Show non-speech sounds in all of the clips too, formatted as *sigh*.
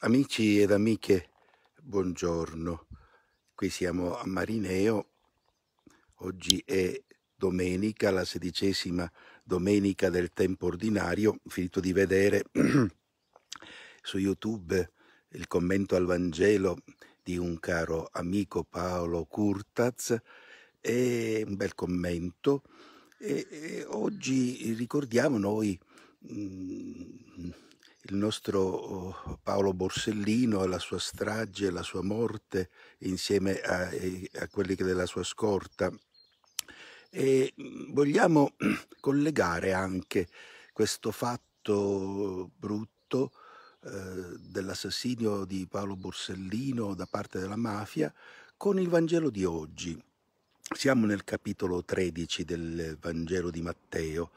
Amici ed amiche, buongiorno. Qui siamo a Marineo. Oggi è domenica, la sedicesima domenica del tempo ordinario. Ho finito di vedere *clears throat* su YouTube il commento al Vangelo di un caro amico Paolo Curtaz. È un bel commento. E, e oggi ricordiamo noi mh, mm, il nostro oh, Paolo Borsellino e la sua strage, la sua morte, insieme a, eh, a quelli della sua scorta. E mm, vogliamo *clears throat* collegare anche questo fatto brutto eh, dell'assassinio di Paolo Borsellino da parte della mafia con il Vangelo di oggi. Siamo nel capitolo 13 del Vangelo di Matteo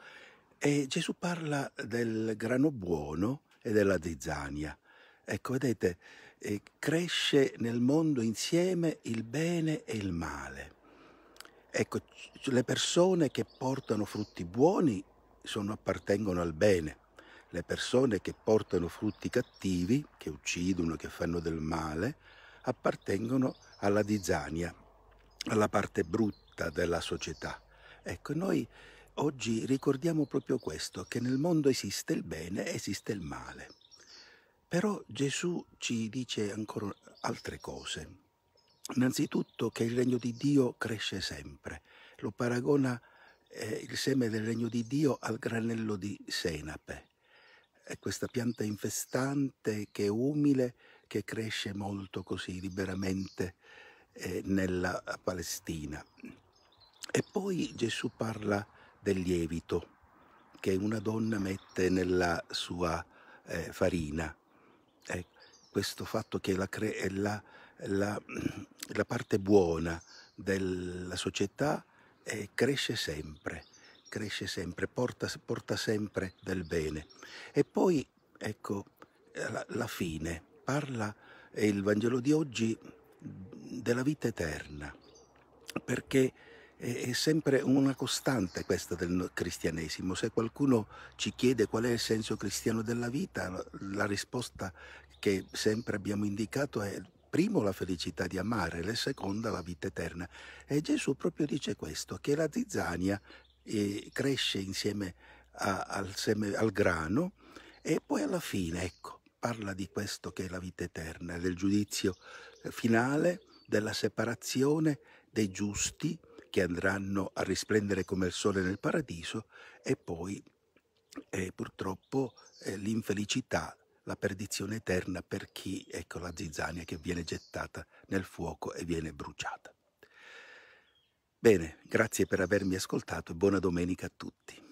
e Gesù parla del grano buono e della zizzania. Ecco, vedete, eh, cresce nel mondo insieme il bene e il male. Ecco, le persone che portano frutti buoni sono, appartengono al bene, le persone che portano frutti cattivi, che uccidono, che fanno del male, appartengono alla disania, alla parte brutta della società. Ecco, noi Oggi ricordiamo proprio questo, che nel mondo esiste il bene, e esiste il male. Però Gesù ci dice ancora altre cose. Innanzitutto che il regno di Dio cresce sempre. Lo paragona eh, il seme del regno di Dio al granello di senape. È questa pianta infestante che è umile, che cresce molto così liberamente eh, nella Palestina. E poi Gesù parla di del lievito che una donna mette nella sua eh, farina. Eh, questo fatto che la, cre- eh, la, la, *clears throat* la parte buona della società eh, cresce sempre, cresce sempre, porta, porta, sempre del bene. E poi, ecco, eh, la, fine, parla eh, il Vangelo di oggi mm, della vita eterna, perché è, sempre una costante questa del cristianesimo. Se qualcuno ci chiede qual è il senso cristiano della vita, la risposta che sempre abbiamo indicato è primo la felicità di amare, la seconda la vita eterna. E Gesù proprio dice questo, che la zizzania eh, cresce insieme a, al, seme, al grano e poi alla fine, ecco, parla di questo che è la vita eterna, del giudizio eh, finale, della separazione dei giusti che andranno a risplendere come il sole nel paradiso e poi eh, purtroppo eh, l'infelicità, la perdizione eterna per chi, ecco la zizzania che viene gettata nel fuoco e viene bruciata. Bene, grazie per avermi ascoltato e buona domenica a tutti.